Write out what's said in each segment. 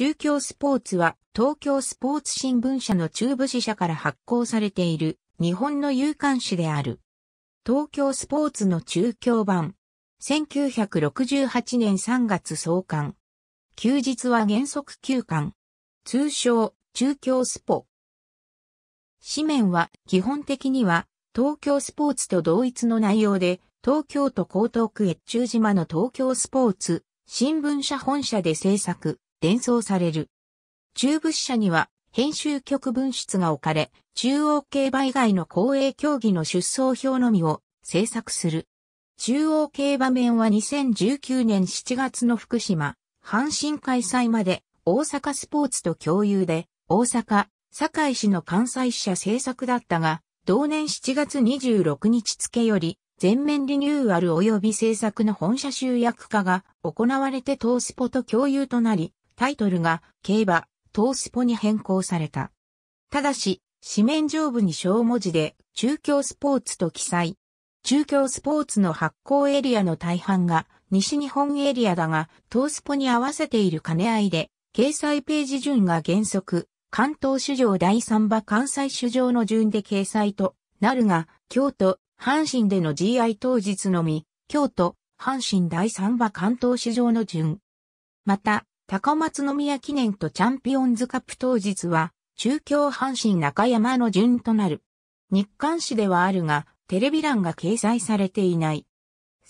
中京スポーツは東京スポーツ新聞社の中部支社から発行されている日本の有刊誌である。東京スポーツの中京版。1968年3月創刊。休日は原則休刊。通称、中京スポ。紙面は基本的には東京スポーツと同一の内容で、東京都江東区越中島の東京スポーツ、新聞社本社で制作、伝送される。中部社には編集局分室が置かれ、中央競馬以外の公営競技の出走表のみを制作する。中央競馬面は2019年7月の福島、阪神開催まで大阪スポーツと共有で、大阪、堺市の関西支社制作だったが、同年7月26日付より、全面リニューアル及び制作の本社集約化が行われて東スポと共有となり、タイトルが競馬、トースポに変更された。ただし、紙面上部に小文字で中京スポーツと記載。中京スポーツの発行エリアの大半が西日本エリアだが、トースポに合わせている兼ね合いで、掲載ページ順が原則、関東市場第3馬関西市場の順で掲載となるが、京都、阪神での GI 当日のみ、京都、阪神第3馬関東市場の順。また、高松宮記念とチャンピオンズカップ当日は、中京阪神中山の順となる。日刊誌ではあるが、テレビ欄が掲載されていない。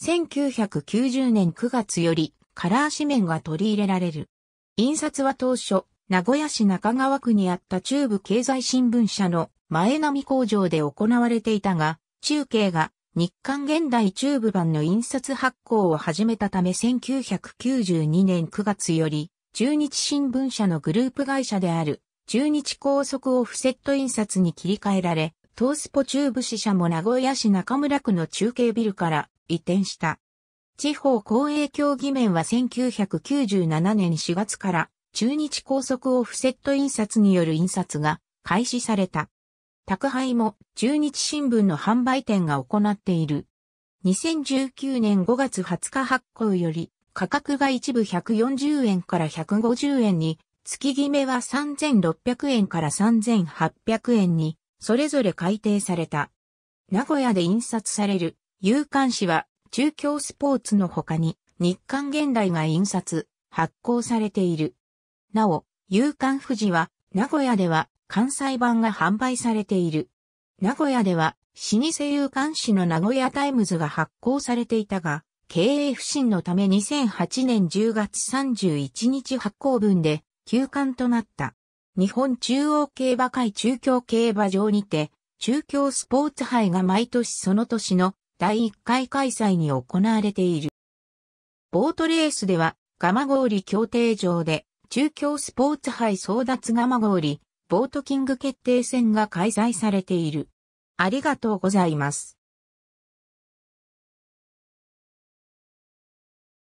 1990年9月より、カラー紙面が取り入れられる。印刷は当初、名古屋市中川区にあった中部経済新聞社の前並工場で行われていたが、中継が日刊現代ーブ版の印刷発行を始めたため1992年9月より、中日新聞社のグループ会社である、中日高速オフセット印刷に切り替えられ、東スポ中部支社も名古屋市中村区の中継ビルから移転した。地方公営競技面は1997年4月から中日高速オフセット印刷による印刷が開始された。宅配も中日新聞の販売店が行っている。2019年5月20日発行より、価格が一部140円から150円に、月決めは3600円から3800円に、それぞれ改定された。名古屋で印刷される、夕刊誌は、中京スポーツの他に、日刊現代が印刷、発行されている。なお、夕刊富士は、名古屋では関西版が販売されている。名古屋では老舗有刊誌の名古屋タイムズが発行されていたが、経営不振のため2008年10月31日発行分で休刊となった。日本中央競馬会中京競馬場にて、中京スポーツ杯が毎年その年の第1回開催に行われている。ボートレースでは、蒲郡協定場で中京スポーツ杯争奪蒲郡、ボートキング決定戦が開催されている。ありがとうございます。